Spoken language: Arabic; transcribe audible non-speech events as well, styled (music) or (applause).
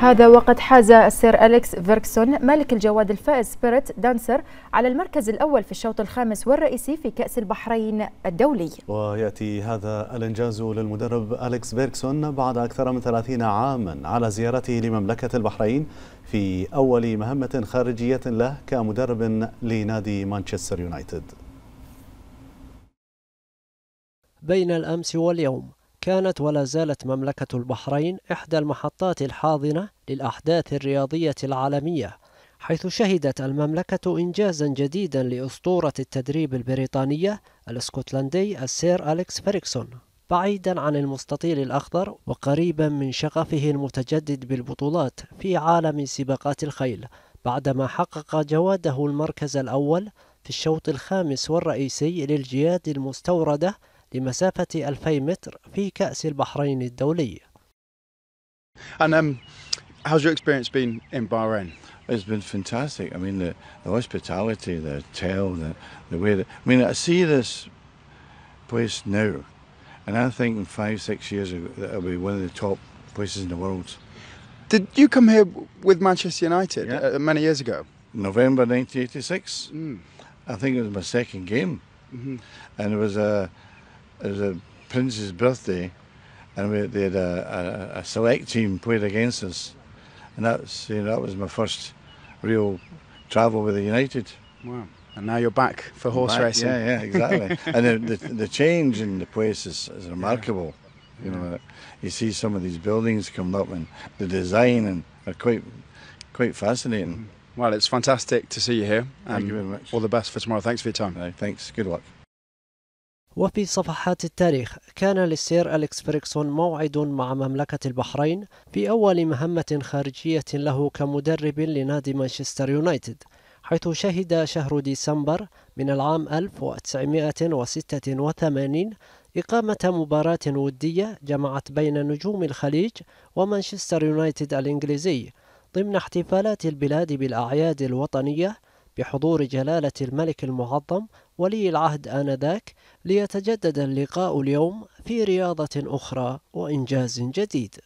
هذا وقد حاز السير أليكس فيركسون مالك الجواد الفائز سبيريت دانسر على المركز الأول في الشوط الخامس والرئيسي في كأس البحرين الدولي ويأتي هذا الإنجاز للمدرب أليكس فيركسون بعد أكثر من 30 عاما على زيارته لمملكة البحرين في أول مهمة خارجية له كمدرب لنادي مانشستر يونايتد بين الأمس واليوم كانت ولا زالت مملكة البحرين إحدى المحطات الحاضنة للأحداث الرياضية العالمية حيث شهدت المملكة إنجازا جديدا لأسطورة التدريب البريطانية الاسكتلندي السير أليكس فريكسون بعيدا عن المستطيل الأخضر وقريبا من شغفه المتجدد بالبطولات في عالم سباقات الخيل بعدما حقق جواده المركز الأول في الشوط الخامس والرئيسي للجياد المستوردة لمسافة 2000 متر في كأس البحرين الدولي. And um, how's your experience been in Bahrain? It's been fantastic. I mean, the, the hospitality, the hotel, the, the way that. I mean, I see this place now, and I think in five, six years it'll be one of the top places in the world. Did you come here with Manchester United yeah. Uh, many years ago? November 1986. Mm. I think it was my second game, mm -hmm. and it was a. Uh, it was a Prince's birthday, and we, they had a, a, a, select team played against us, and that's you know that was my first real travel with the United. Wow. And now you're back for horse back, racing. Yeah, yeah, exactly. (laughs) and the, the, the, change in the place is, is remarkable. Yeah. You know, yeah. you see some of these buildings come up, and the design and are quite quite fascinating. Mm-hmm. Well, it's fantastic to see you here. Thank you very much. All the best for tomorrow. Thanks for your time. Right, thanks. Good luck. وفي صفحات التاريخ كان للسير أليكس فريكسون موعد مع مملكة البحرين في أول مهمة خارجية له كمدرب لنادي مانشستر يونايتد حيث شهد شهر ديسمبر من العام 1986 إقامة مباراة ودية جمعت بين نجوم الخليج ومانشستر يونايتد الإنجليزي ضمن احتفالات البلاد بالأعياد الوطنية بحضور جلالة الملك المعظم ولي العهد آنذاك ليتجدد اللقاء اليوم في رياضة أخرى وإنجاز جديد